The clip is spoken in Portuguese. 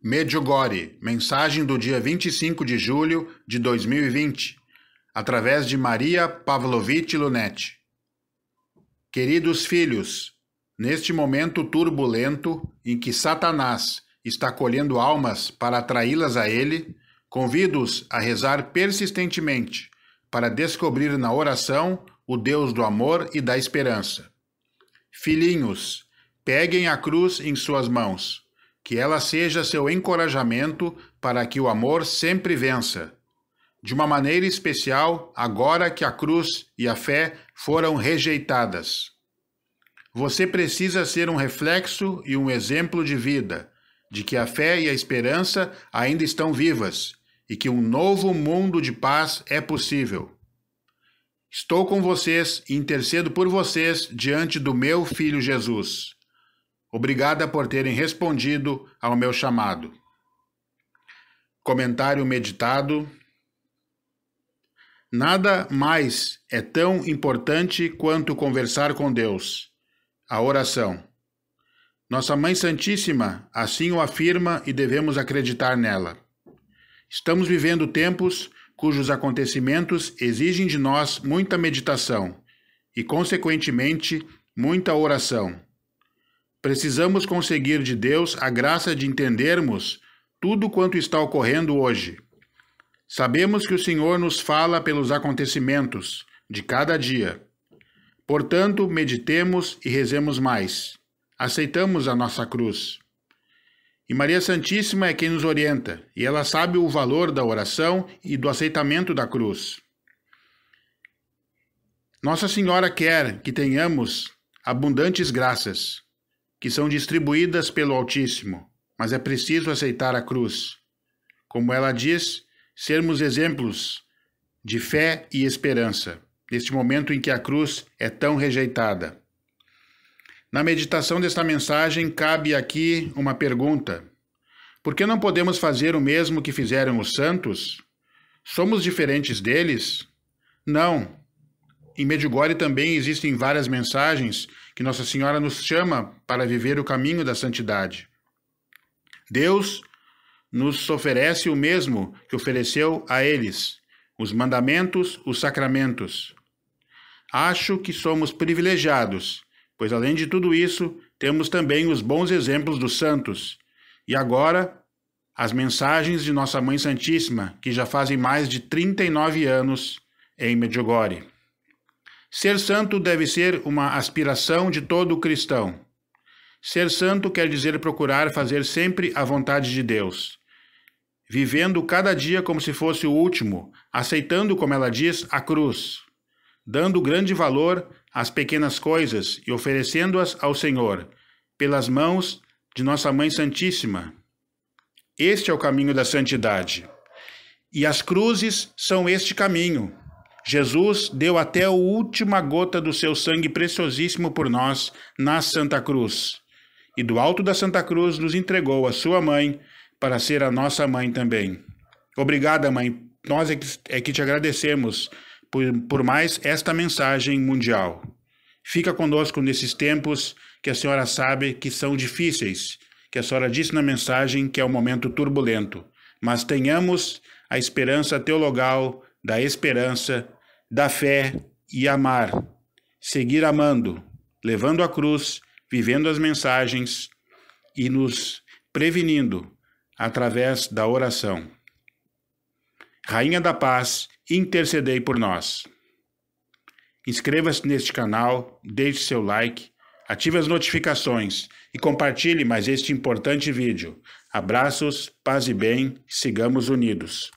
Medjugorje, mensagem do dia 25 de julho de 2020, através de Maria Pavlovitch Lunetti. Queridos filhos, neste momento turbulento em que Satanás está colhendo almas para atraí-las a ele, convido-os a rezar persistentemente para descobrir na oração o Deus do amor e da esperança. Filhinhos, peguem a cruz em suas mãos que ela seja seu encorajamento para que o amor sempre vença. De uma maneira especial, agora que a cruz e a fé foram rejeitadas. Você precisa ser um reflexo e um exemplo de vida, de que a fé e a esperança ainda estão vivas e que um novo mundo de paz é possível. Estou com vocês e intercedo por vocês diante do meu filho Jesus. Obrigada por terem respondido ao meu chamado. Comentário meditado. Nada mais é tão importante quanto conversar com Deus. A oração. Nossa Mãe Santíssima assim o afirma e devemos acreditar nela. Estamos vivendo tempos cujos acontecimentos exigem de nós muita meditação e, consequentemente, muita oração. Precisamos conseguir de Deus a graça de entendermos tudo quanto está ocorrendo hoje. Sabemos que o Senhor nos fala pelos acontecimentos de cada dia. Portanto, meditemos e rezemos mais. Aceitamos a nossa cruz. E Maria Santíssima é quem nos orienta, e ela sabe o valor da oração e do aceitamento da cruz. Nossa Senhora quer que tenhamos abundantes graças que são distribuídas pelo Altíssimo, mas é preciso aceitar a cruz. Como ela diz, sermos exemplos de fé e esperança, neste momento em que a cruz é tão rejeitada. Na meditação desta mensagem, cabe aqui uma pergunta: por que não podemos fazer o mesmo que fizeram os santos? Somos diferentes deles? Não. Em Medjugorje também existem várias mensagens que Nossa Senhora nos chama para viver o caminho da santidade. Deus nos oferece o mesmo que ofereceu a eles: os mandamentos, os sacramentos. Acho que somos privilegiados, pois além de tudo isso, temos também os bons exemplos dos santos. E agora, as mensagens de Nossa Mãe Santíssima, que já fazem mais de 39 anos em Medjugorje. Ser santo deve ser uma aspiração de todo cristão. Ser santo quer dizer procurar fazer sempre a vontade de Deus, vivendo cada dia como se fosse o último, aceitando, como ela diz, a cruz, dando grande valor às pequenas coisas e oferecendo-as ao Senhor, pelas mãos de Nossa Mãe Santíssima. Este é o caminho da santidade. E as cruzes são este caminho. Jesus deu até a última gota do seu sangue preciosíssimo por nós na Santa Cruz. E do alto da Santa Cruz nos entregou a sua mãe para ser a nossa mãe também. Obrigada, mãe. Nós é que, é que te agradecemos por, por mais esta mensagem mundial. Fica conosco nesses tempos que a senhora sabe que são difíceis, que a senhora disse na mensagem que é um momento turbulento, mas tenhamos a esperança teologal da esperança da fé e amar, seguir amando, levando a cruz, vivendo as mensagens e nos prevenindo através da oração. Rainha da Paz, intercedei por nós. Inscreva-se neste canal, deixe seu like, ative as notificações e compartilhe mais este importante vídeo. Abraços, paz e bem, sigamos unidos.